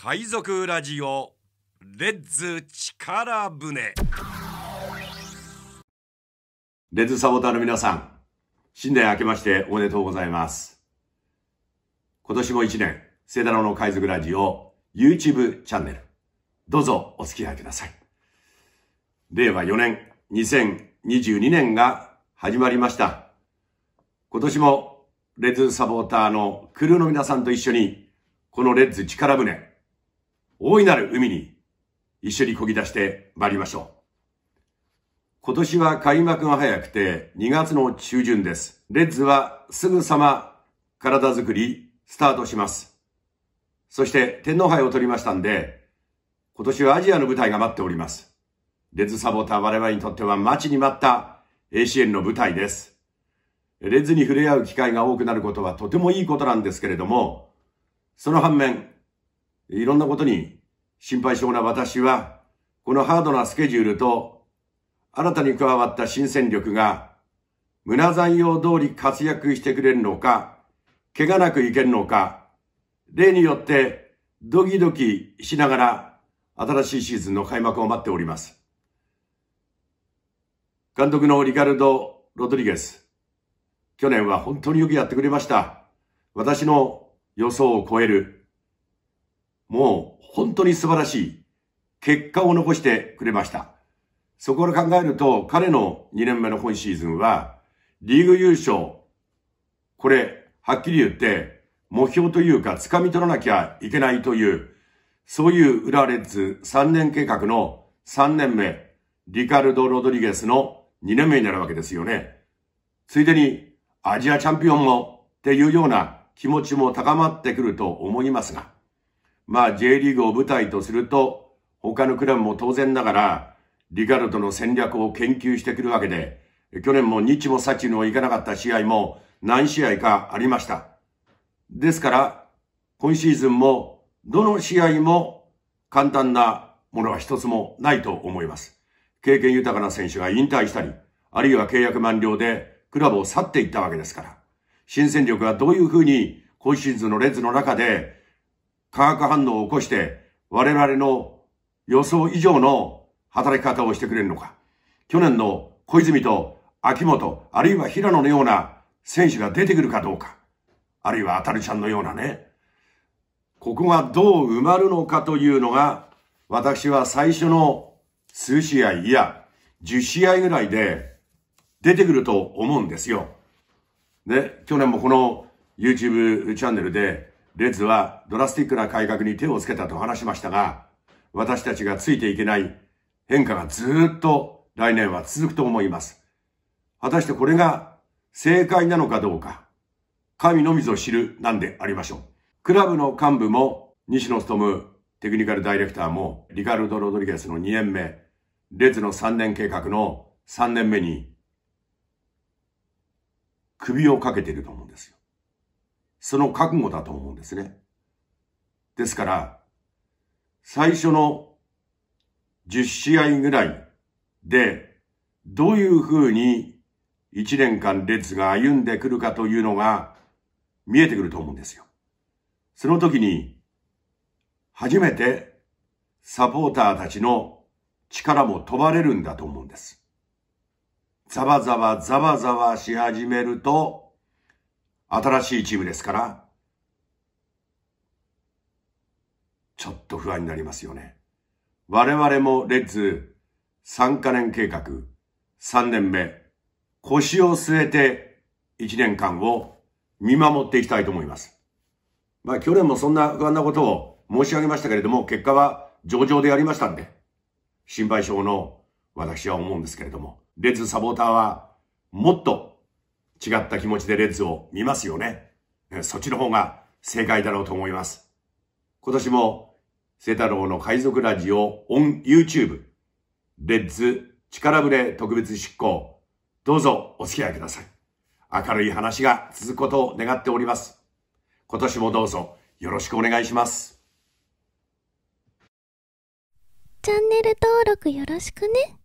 海賊ラジオレッズ力船レッズサポーターの皆さん新年明けましておめでとうございます今年も一年聖太郎の海賊ラジオ YouTube チャンネルどうぞお付き合いください令和4年2022年が始まりました今年もレッズサポーターのクルーの皆さんと一緒にこのレッズ力船大いなる海に一緒に漕ぎ出して参りましょう。今年は開幕が早くて2月の中旬です。レッズはすぐさま体づくりスタートします。そして天皇杯を取りましたんで、今年はアジアの舞台が待っております。レッズサポーター我々にとっては待ちに待った ACN の舞台です。レッズに触れ合う機会が多くなることはとてもいいことなんですけれども、その反面、いろんなことに心配性な私は、このハードなスケジュールと、新たに加わった新戦力が、胸残用通り活躍してくれるのか、怪我なくいけるのか、例によってドキドキしながら新しいシーズンの開幕を待っております。監督のリカルド・ロドリゲス。去年は本当によくやってくれました。私の予想を超えるもう本当に素晴らしい結果を残してくれました。そこから考えると、彼の2年目の今シーズンは、リーグ優勝、これ、はっきり言って、目標というか、掴み取らなきゃいけないという、そういう裏レッズ3年計画の3年目、リカルド・ロドリゲスの2年目になるわけですよね。ついでに、アジアチャンピオンもっていうような気持ちも高まってくると思いますが、まあ J リーグを舞台とすると、他のクラブも当然ながら、リカルドの戦略を研究してくるわけで、去年も日も幸のいかなかった試合も何試合かありました。ですから、今シーズンも、どの試合も簡単なものは一つもないと思います。経験豊かな選手が引退したり、あるいは契約満了でクラブを去っていったわけですから、新戦力がどういうふうに今シーズンのレッズの中で化学反応を起こして我々の予想以上の働き方をしてくれるのか。去年の小泉と秋元、あるいは平野のような選手が出てくるかどうか。あるいはあたるちゃんのようなね。ここがどう埋まるのかというのが、私は最初の数試合いや、10試合ぐらいで出てくると思うんですよ。ね、去年もこの YouTube チャンネルでレッズはドラスティックな改革に手をつけたと話しましたが、私たちがついていけない変化がずっと来年は続くと思います。果たしてこれが正解なのかどうか、神のみぞ知るなんでありましょう。クラブの幹部も西野勤テクニカルダイレクターもリカルド・ロドリゲスの2年目、レッズの3年計画の3年目に首をかけていると思うんですよ。その覚悟だと思うんですね。ですから、最初の10試合ぐらいで、どういうふうに1年間列が歩んでくるかというのが見えてくると思うんですよ。その時に、初めてサポーターたちの力も問われるんだと思うんです。ざわざわざわざわし始めると、新しいチームですから、ちょっと不安になりますよね。我々もレッズ3カ年計画3年目、腰を据えて1年間を見守っていきたいと思います。まあ去年もそんな不安なことを申し上げましたけれども、結果は上々でやりましたんで、心配性の私は思うんですけれども、レッズサポーターはもっと違った気持ちでレッズを見ますよね。そっちの方が正解だろうと思います。今年も、セ太郎の海賊ラジオオン YouTube、レッズ力ぶれ特別執行、どうぞお付き合いください。明るい話が続くことを願っております。今年もどうぞよろしくお願いします。チャンネル登録よろしくね。